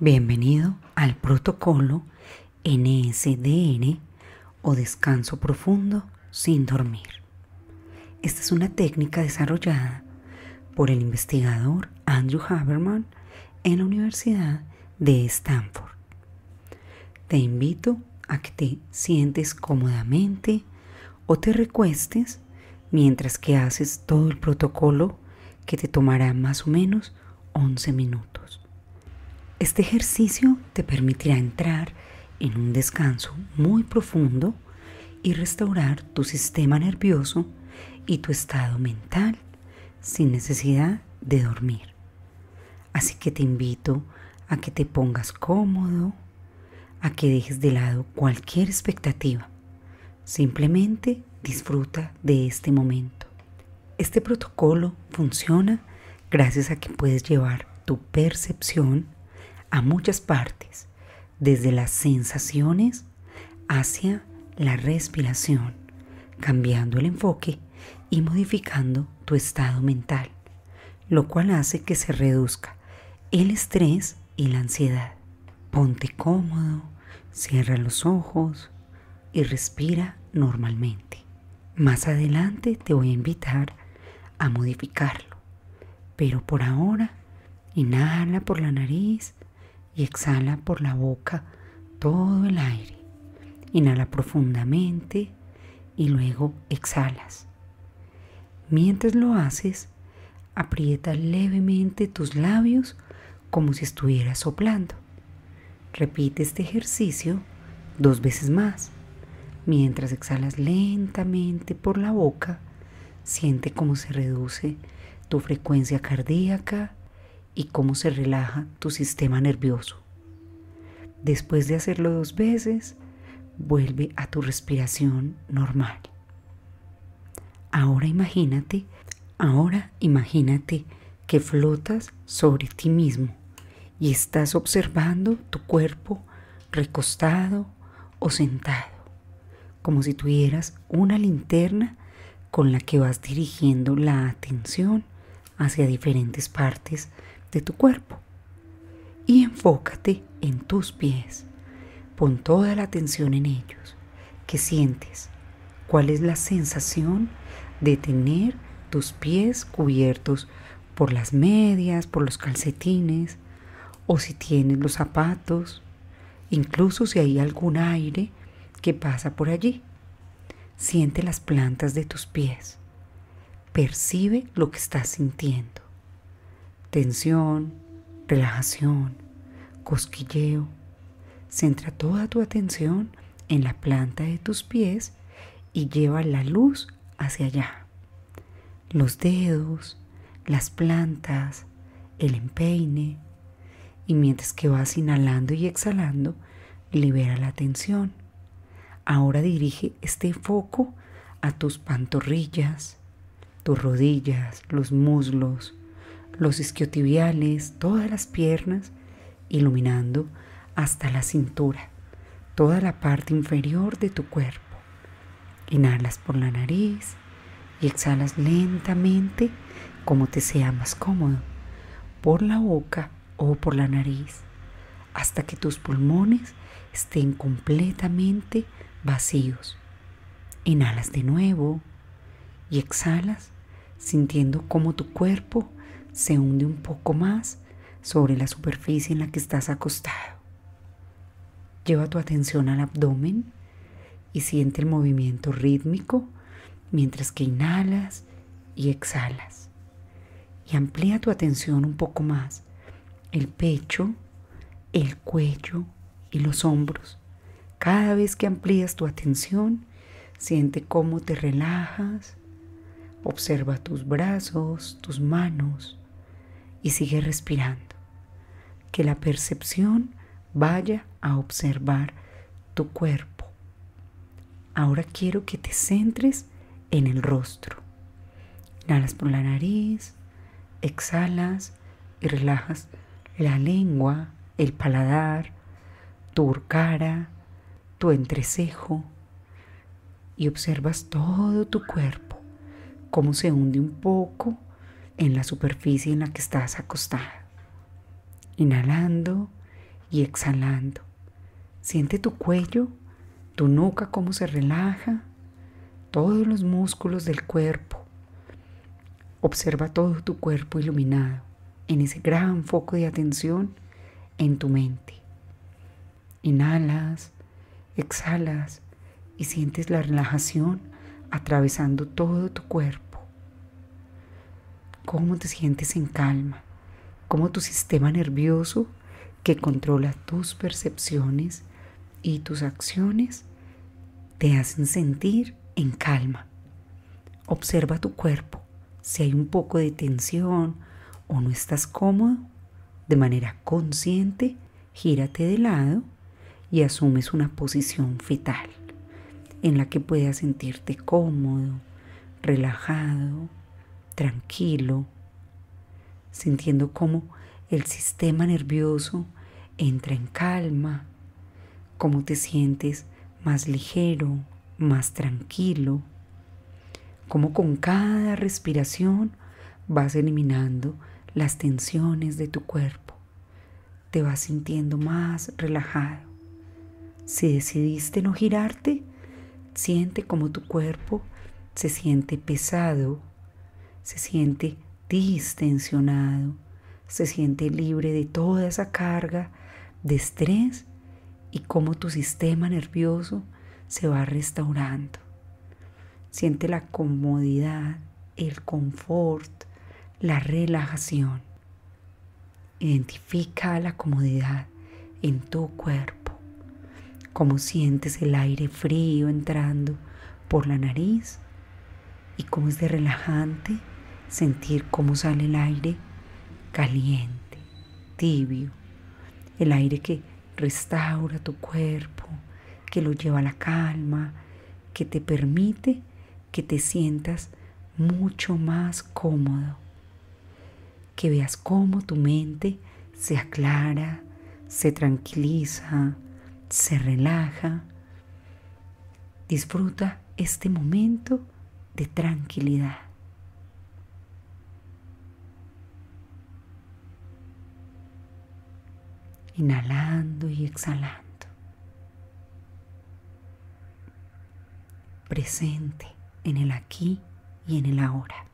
Bienvenido al protocolo NSDN o descanso profundo sin dormir. Esta es una técnica desarrollada por el investigador Andrew Haberman en la Universidad de Stanford. Te invito a que te sientes cómodamente o te recuestes mientras que haces todo el protocolo que te tomará más o menos 11 minutos. Este ejercicio te permitirá entrar en un descanso muy profundo y restaurar tu sistema nervioso y tu estado mental sin necesidad de dormir. Así que te invito a que te pongas cómodo, a que dejes de lado cualquier expectativa. Simplemente disfruta de este momento. Este protocolo funciona gracias a que puedes llevar tu percepción a muchas partes, desde las sensaciones hacia la respiración, cambiando el enfoque y modificando tu estado mental, lo cual hace que se reduzca el estrés y la ansiedad. Ponte cómodo, cierra los ojos y respira normalmente. Más adelante te voy a invitar a modificarlo, pero por ahora inhala por la nariz y exhala por la boca todo el aire. Inhala profundamente y luego exhalas. Mientras lo haces, aprieta levemente tus labios como si estuvieras soplando. Repite este ejercicio dos veces más. Mientras exhalas lentamente por la boca, siente cómo se reduce tu frecuencia cardíaca y cómo se relaja tu sistema nervioso. Después de hacerlo dos veces, vuelve a tu respiración normal. Ahora imagínate, ahora imagínate que flotas sobre ti mismo y estás observando tu cuerpo recostado o sentado, como si tuvieras una linterna con la que vas dirigiendo la atención hacia diferentes partes de tu cuerpo y enfócate en tus pies. Pon toda la atención en ellos. ¿Qué sientes? ¿Cuál es la sensación de tener tus pies cubiertos por las medias, por los calcetines o si tienes los zapatos, incluso si hay algún aire que pasa por allí? Siente las plantas de tus pies. Percibe lo que estás sintiendo tensión, relajación, cosquilleo. Centra toda tu atención en la planta de tus pies y lleva la luz hacia allá. Los dedos, las plantas, el empeine. Y mientras que vas inhalando y exhalando, libera la tensión. Ahora dirige este foco a tus pantorrillas, tus rodillas, los muslos, los isquiotibiales, todas las piernas, iluminando hasta la cintura, toda la parte inferior de tu cuerpo. Inhalas por la nariz y exhalas lentamente como te sea más cómodo, por la boca o por la nariz, hasta que tus pulmones estén completamente vacíos. Inhalas de nuevo y exhalas sintiendo cómo tu cuerpo se hunde un poco más sobre la superficie en la que estás acostado. Lleva tu atención al abdomen y siente el movimiento rítmico mientras que inhalas y exhalas. Y amplía tu atención un poco más. El pecho, el cuello y los hombros. Cada vez que amplías tu atención, siente cómo te relajas. Observa tus brazos, tus manos, y sigue respirando. Que la percepción vaya a observar tu cuerpo. Ahora quiero que te centres en el rostro. Inhalas por la nariz, exhalas y relajas la lengua, el paladar, tu cara, tu entrecejo y observas todo tu cuerpo, cómo se hunde un poco en la superficie en la que estás acostada. Inhalando y exhalando. Siente tu cuello, tu nuca cómo se relaja, todos los músculos del cuerpo. Observa todo tu cuerpo iluminado en ese gran foco de atención en tu mente. Inhalas, exhalas y sientes la relajación atravesando todo tu cuerpo cómo te sientes en calma, cómo tu sistema nervioso que controla tus percepciones y tus acciones te hacen sentir en calma. Observa tu cuerpo, si hay un poco de tensión o no estás cómodo, de manera consciente, gírate de lado y asumes una posición fetal en la que puedas sentirte cómodo, relajado, tranquilo, sintiendo cómo el sistema nervioso entra en calma, cómo te sientes más ligero, más tranquilo, cómo con cada respiración vas eliminando las tensiones de tu cuerpo, te vas sintiendo más relajado. Si decidiste no girarte, siente como tu cuerpo se siente pesado, se siente distensionado, se siente libre de toda esa carga de estrés y cómo tu sistema nervioso se va restaurando. Siente la comodidad, el confort, la relajación. Identifica la comodidad en tu cuerpo, cómo sientes el aire frío entrando por la nariz y cómo es de relajante sentir cómo sale el aire caliente, tibio, el aire que restaura tu cuerpo, que lo lleva a la calma, que te permite que te sientas mucho más cómodo, que veas cómo tu mente se aclara, se tranquiliza, se relaja. Disfruta este momento de tranquilidad. inhalando y exhalando. Presente en el aquí y en el ahora.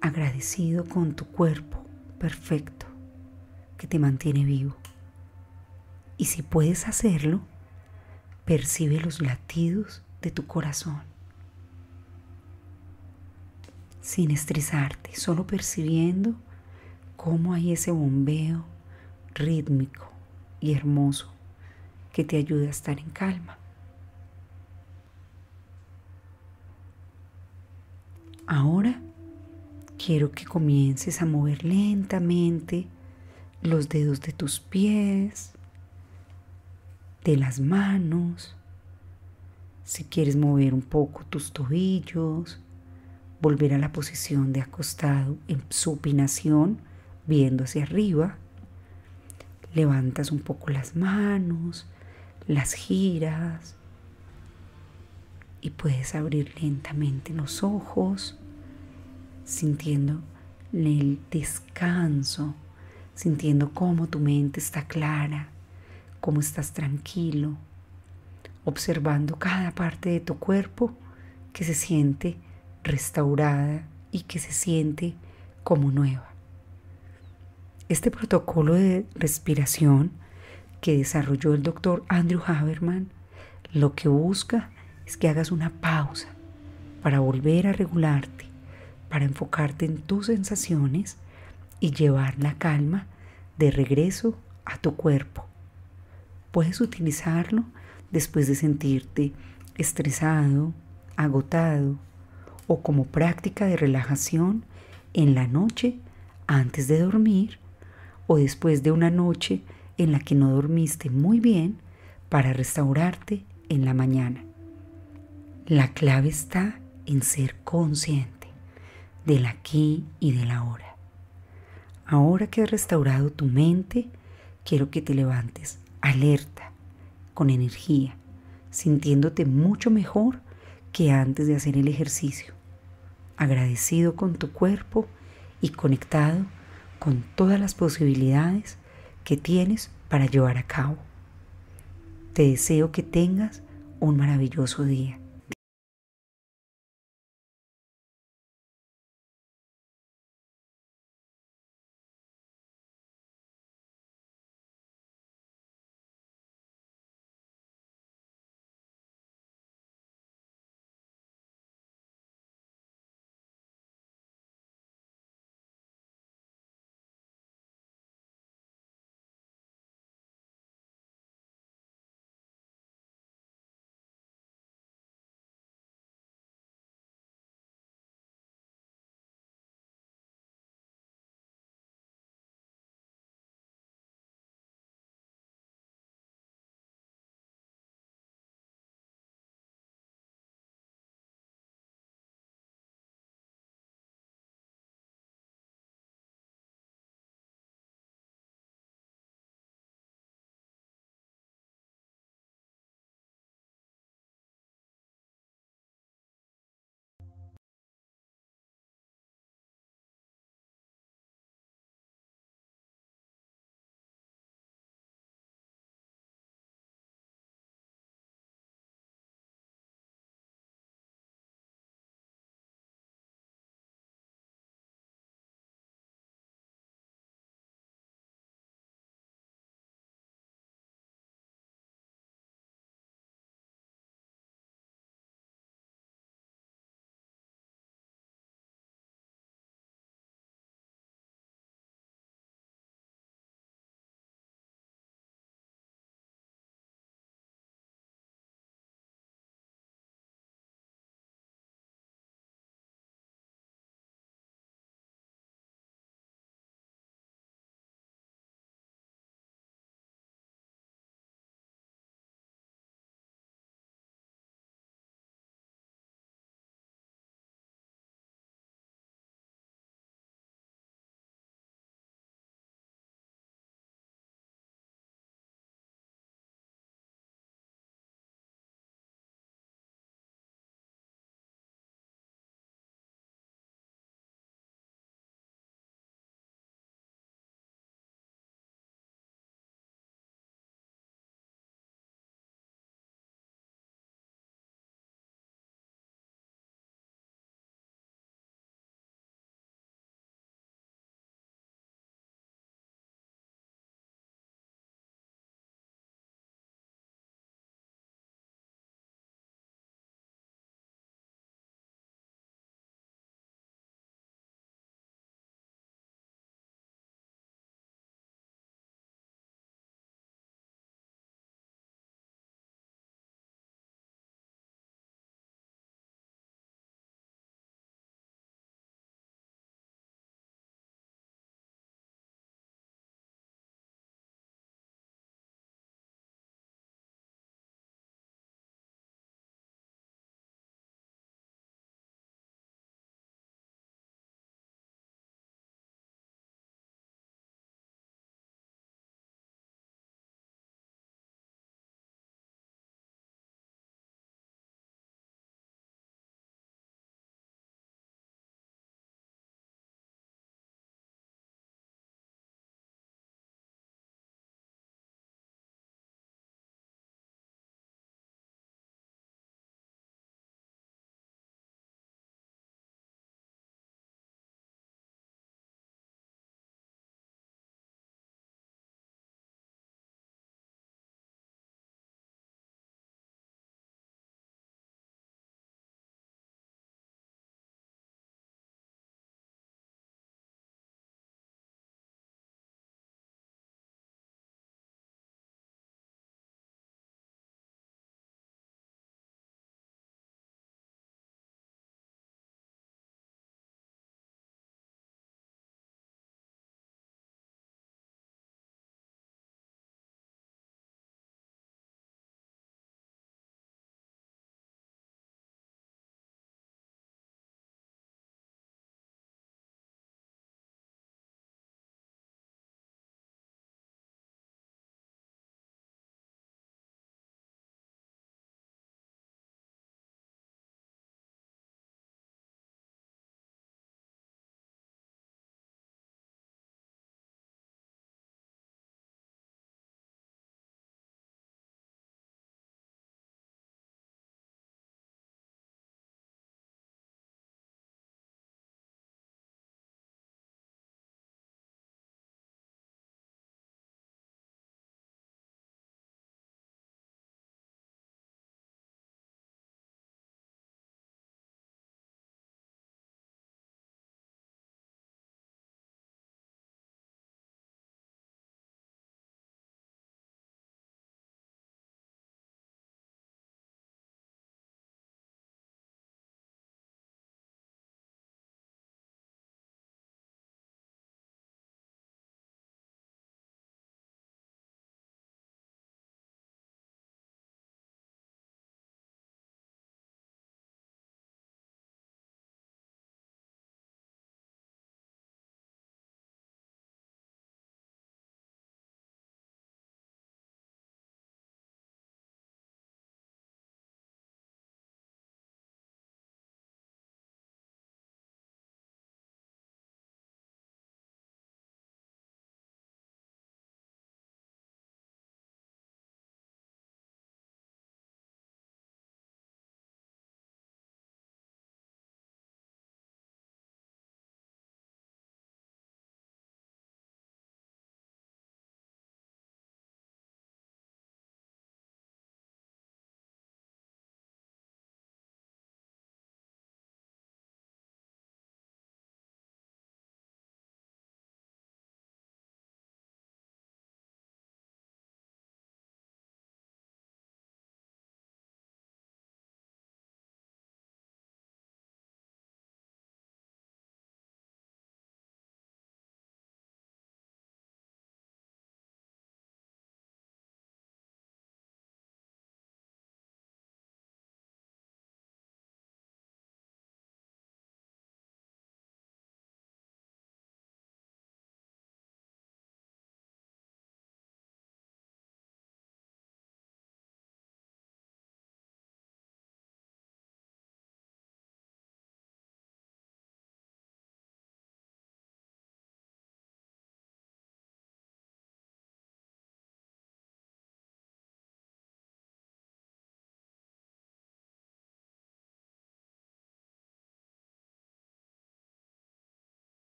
Agradecido con tu cuerpo perfecto que te mantiene vivo. Y si puedes hacerlo, percibe los latidos de tu corazón. Sin estresarte, solo percibiendo cómo hay ese bombeo rítmico y hermoso que te ayuda a estar en calma. Ahora quiero que comiences a mover lentamente los dedos de tus pies, de las manos, si quieres mover un poco tus tobillos, volver a la posición de acostado en supinación viendo hacia arriba. Levantas un poco las manos, las giras y puedes abrir lentamente los ojos, sintiendo el descanso, sintiendo cómo tu mente está clara, cómo estás tranquilo, observando cada parte de tu cuerpo que se siente restaurada y que se siente como nueva. Este protocolo de respiración que desarrolló el doctor Andrew Haberman lo que busca es que hagas una pausa para volver a regularte, para enfocarte en tus sensaciones y llevar la calma de regreso a tu cuerpo. Puedes utilizarlo después de sentirte estresado, agotado o como práctica de relajación en la noche antes de dormir o después de una noche en la que no dormiste muy bien para restaurarte en la mañana. La clave está en ser consciente del aquí y de la hora. Ahora que has restaurado tu mente, quiero que te levantes alerta, con energía, sintiéndote mucho mejor que antes de hacer el ejercicio, agradecido con tu cuerpo y conectado con todas las posibilidades que tienes para llevar a cabo. Te deseo que tengas un maravilloso día.